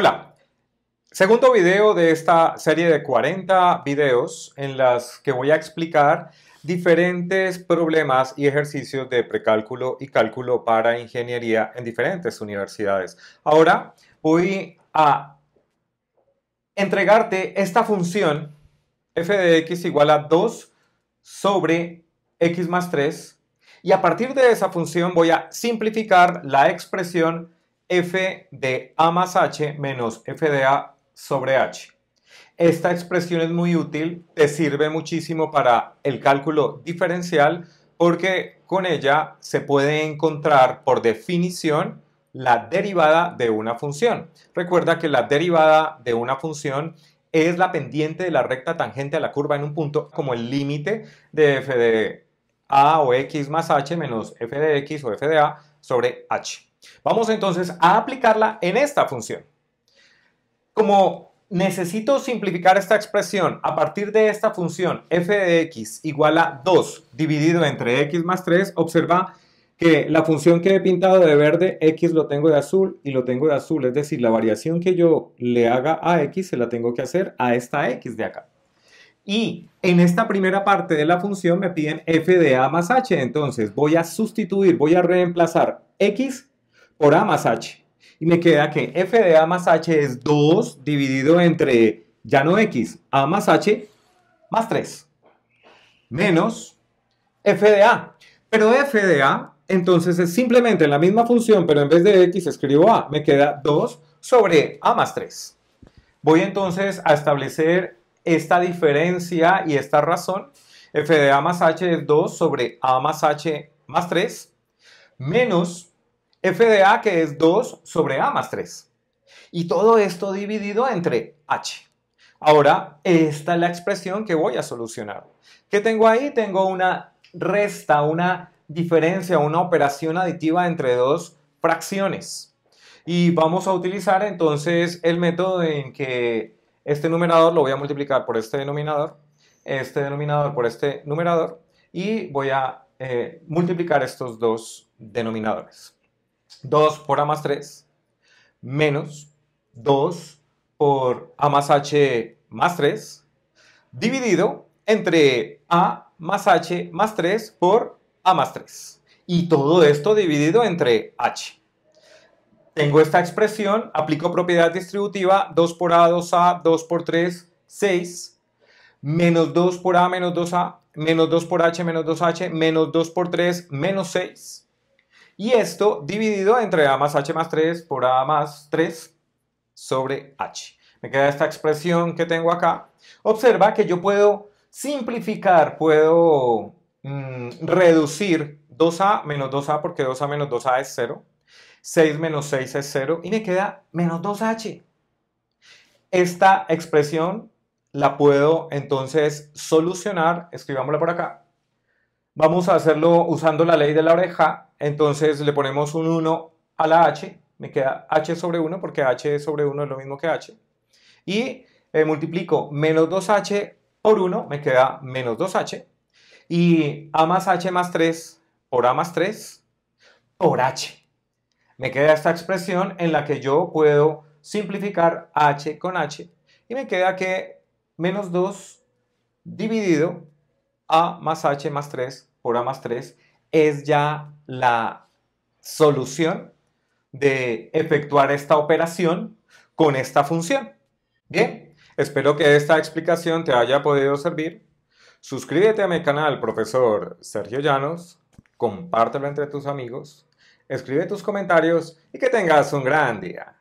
Hola, segundo video de esta serie de 40 videos en las que voy a explicar diferentes problemas y ejercicios de precálculo y cálculo para ingeniería en diferentes universidades. Ahora voy a entregarte esta función f de x igual a 2 sobre x más 3 y a partir de esa función voy a simplificar la expresión f de a más h menos f de a sobre h. Esta expresión es muy útil, te sirve muchísimo para el cálculo diferencial porque con ella se puede encontrar por definición la derivada de una función. Recuerda que la derivada de una función es la pendiente de la recta tangente a la curva en un punto como el límite de f de a o x más h menos f de x o f de a sobre h. Vamos entonces a aplicarla en esta función. Como necesito simplificar esta expresión a partir de esta función f de x igual a 2 dividido entre x más 3, observa que la función que he pintado de verde, x lo tengo de azul y lo tengo de azul, es decir, la variación que yo le haga a x se la tengo que hacer a esta x de acá. Y en esta primera parte de la función me piden f de a más h, entonces voy a sustituir, voy a reemplazar x por A más H. Y me queda que f de A más H es 2 dividido entre, ya no x, A más H más 3. Menos f de A. Pero f de A, entonces es simplemente la misma función, pero en vez de x escribo A. Me queda 2 sobre A más 3. Voy entonces a establecer esta diferencia y esta razón. f de A más H es 2 sobre A más H más 3 menos f de a que es 2 sobre A más 3. Y todo esto dividido entre H. Ahora, esta es la expresión que voy a solucionar. ¿Qué tengo ahí? Tengo una resta, una diferencia, una operación aditiva entre dos fracciones. Y vamos a utilizar entonces el método en que este numerador lo voy a multiplicar por este denominador, este denominador por este numerador y voy a eh, multiplicar estos dos denominadores. 2 por A más 3 menos 2 por A más H más 3 dividido entre A más H más 3 por A más 3. Y todo esto dividido entre H. Tengo esta expresión, aplico propiedad distributiva 2 por A, 2A, 2 por 3, 6, menos 2 por A, menos 2A, menos 2 por H, menos 2H, menos 2 por 3, menos 6 y esto dividido entre a más h más 3 por a más 3 sobre h. Me queda esta expresión que tengo acá. Observa que yo puedo simplificar, puedo mm, reducir 2a menos 2a porque 2a menos 2a es 0. 6 menos 6 es 0 y me queda menos 2h. Esta expresión la puedo entonces solucionar, escribámosla por acá, Vamos a hacerlo usando la ley de la oreja, entonces le ponemos un 1 a la h, me queda h sobre 1 porque h sobre 1 es lo mismo que h. Y eh, multiplico menos 2h por 1, me queda menos 2h. Y a más h más 3 por a más 3 por h. Me queda esta expresión en la que yo puedo simplificar h con h y me queda que menos 2 dividido a más H más 3 por A más 3 es ya la solución de efectuar esta operación con esta función. Bien, espero que esta explicación te haya podido servir. Suscríbete a mi canal, profesor Sergio Llanos, compártelo entre tus amigos, escribe tus comentarios y que tengas un gran día.